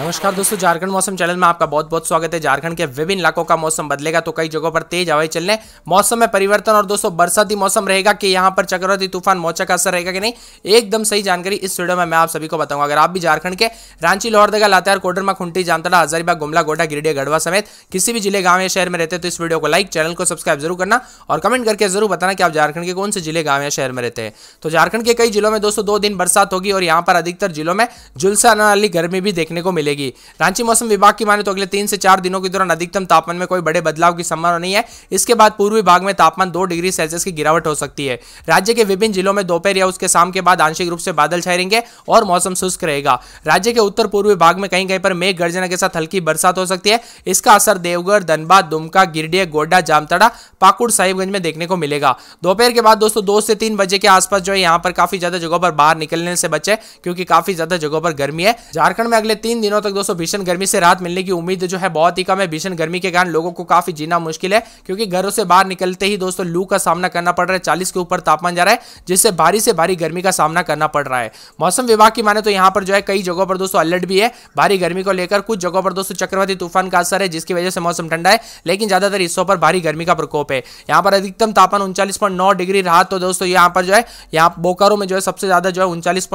नमस्कार दोस्तों झारखंड मौसम चैनल में आपका बहुत बहुत स्वागत है झारखंड के विभिन्न इलाकों का मौसम बदलेगा तो कई जगहों पर तेज हवाएं चलने मौसम में परिवर्तन और दोस्तों बरसाती मौसम रहेगा कि यहाँ पर चक्रवर्ती तूफान मोर्चा का असर रहेगा कि नहीं एकदम सही जानकारी इस वीडियो में मैं आप सभी को बताऊंगा अगर आप भी झारखंड के रांची लोहरदगा लातेहार कोडरमा खुंटी जामताड़ा हजारीबाग गुमला गोडा गिरिडे गढ़वा समेत किसी भी जिले गांव या शहर में रहते तो इस वीडियो को लाइक चैनल को सब्सक्राइब जरूर करना और कमेंट करके जरूर बताना कि आप झारखंड के कौन से जिले गांव या शहर में रहते हैं तो झारखंड के कई जिलों में दोस्तों दो दिन बरसात होगी और यहाँ पर अधिकतर जिलों में झुलसाने वाली गर्मी भी देखने को को मिलेगी रांची मौसम विभाग की माने तो अगले तीन से चार दिनों के दौरान अधिकतम तापमान में कोई बड़े बदलाव की संभावना नहीं है इसके बाद पूर्वी भाग में तापमान दो डिग्री सेल्सियस की गिरावट हो सकती है राज्य के विभिन्न जिलों में दोपहर या उसके शाम के बाद आंशिक रूप से बादल छाए रहेंगे और मौसम शुष्क रहेगा राज्य के उत्तर पूर्वी भाग में कहीं कहीं पर मेघ गर्जना के साथ हल्की बरसात हो सकती है इसका असर देवघर धनबाद दुमका गिरडीह गोड्डा जामताड़ा पाकुड़ साहिबगंज में देखने को मिलेगा दोपहर के बाद दोस्तों दो से तीन बजे के आसपास जो है यहाँ पर काफी ज्यादा जगहों पर बाहर निकलने से बचे क्योंकि काफी ज्यादा जगहों पर गर्मी है झारखंड में अगले तीन तीन दिनों तक दोस्तों भीषण गर्मी से राहत मिलने की उम्मीद जो है बहुत ही कम है भीषण गर्मी के कारण लोगों को काफी जीना मुश्किल है क्योंकि घरों से बाहर निकलते ही दोस्तों लू का सामना करना पड़ रहा है चालीस के ऊपर तापमान जा रहा है जिससे भारी से भारी गर्मी का सामना करना पड़ रहा है मौसम विभाग की माने तो यहाँ पर जो है कई जगहों पर दोस्तों अलर्ट भी है भारी गर्मी को लेकर कुछ जगहों पर दोस्तों चक्रवाती तूफान का असर है जिसकी वजह से मौसम ठंडा है लेकिन ज्यादातर हिस्सों पर भारी गर्मी का प्रकोप है यहाँ पर अधिकतम तापमान उनचालीस डिग्री रहा तो दोस्तों यहाँ पर जो है यहाँ बोकारो में जो है सबसे ज्यादा जो है उनचालीस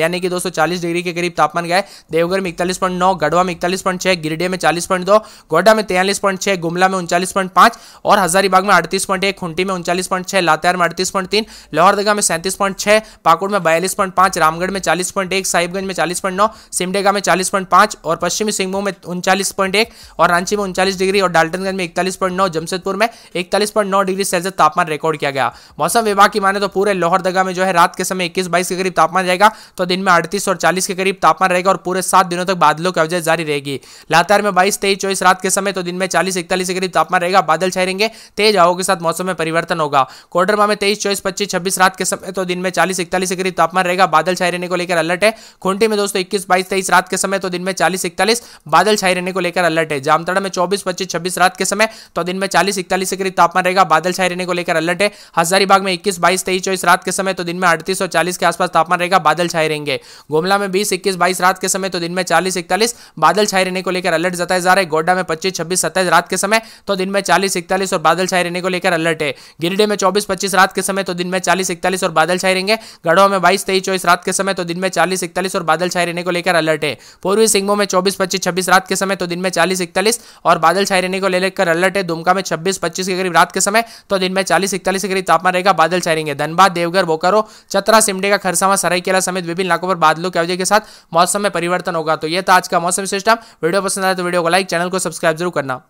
यानी कि दोस्तों चालीस डिग्री के करीब तापमान गए देवघर में में इकतालीस पॉइंट नौ गढ़वा में इकतालीस पॉइंट छह गिरिडे में चालीस पॉइंट दो गोड्डा में तैयलीस पॉइंट छह गुमला में उनचालीस पॉइंट पांच और हजारीबाग में अड़तीस पॉइंट एक खुंटी में उनचालीस पॉइंट छह लातेहार में अड़तीस पॉइंट तीन लोहरदगा में सैंतीस पॉइंट छह पाकुड़ में बयालीस पॉइंट पांच रामगढ़ में चालीस पॉइंट एक साहिबगंज में चालीस पॉइंट नौ सिमडेगा में चालीस पॉइंट पांच और पश्चिमी सिंहभूम में उनचालीस पॉइंट एक और रांची में उनचालीस डिग्री और डाल्टनगंज में इकतालीस पॉइंट नौ जमशेदपुर में इकतालीस पॉइंट नौ डिग्री सेल्सियस तापमान रिकॉर्ड किया गया मौसम विभाग की माने तो पूरे लोहरदगा में जो है रात के समय इक्कीस बाईस के करीब तापमान रहेगा तो दिन में अड़तीस और चालीस के करीब तापमान रहेगा और पूरे सात दिनों तक बादलों की अवजय जारी रहेगी लातार में बाईस तेईस चौबीस रात के समय तो दिन में चालीस इकतालीस के करीब तापमान रहेगा बादल छाए रहेंगे तेज हवाओं के साथ मौसम में परिवर्तन होगा कोडरमा में तेईस चौबीस पच्चीस छब्बीस रात के समय तो दिन में चालीस इकतालीस के करीब तापमान रहेगा बादल छाए रहने को लेकर अलर्ट है खूंटी में दोस्तों इक्कीस बाईस तेईस रात के समय तो दिन में चालीस इकतालीस बादल छाए रहने को लेकर अलर्ट है जामताड़ा में चौबीस पच्चीस छब्बीस रात के समय तो दिन में चालीस इकतालीस के करीब तापमान रहेगा बादल छाए रहने को लेकर अलर्ट है हजारीबाग में इक्कीस बाईस तेईस चौबीस रात के समय तो दिन में अड़तीस और चालीस के आसपास तापमान रहेगा बादल छाए रहेंगे गोमला में बीस इक्कीस बाईस रात के समय तो दिन में चालीस इकतालीस बादल छाए रहने को लेकर अलर्ट जताया जा रहा है गोड्डा में पच्चीस छब्बीस सत्ताईस रात के समय तो दिन में चालीस इकतालीस और बादल छाए रहने को लेकर अलर्ट है गिरिडीह में चौबीस पच्चीस रात के समय तो दिन में चालीस इकतालीस और बादल छाए रहेंगे गढ़वा में बाईस तेईस चौबीस रात के समय तो दिन में चालीस इकतालीस और बादल छाए रहने को लेकर अलर्ट है पूर्वी सिंहभूम में चौबीस पच्चीस छब्बीस रात के समय तो दिन में चालीस इकतालीस और बादल छाए रहने को लेकर अलर्ट है दुमका में छब्बीस पच्चीस के करीब रात के समय तो दिन में चालीस इकतालीस के करीब तापमान रहेगा बादल छाए रहेंगे धनबाद देवघर बोकारो चतरा सिमडेगा खरसावा सरायकेला समेत विभिन्न इलाकों पर बादलों की अवधि के साथ मौसम में परिवर्तन होगा होगा तो यह था आज का मौसम सिस्टम वीडियो पसंद आया तो वीडियो को लाइक चैनल को सब्सक्राइब जरूर करना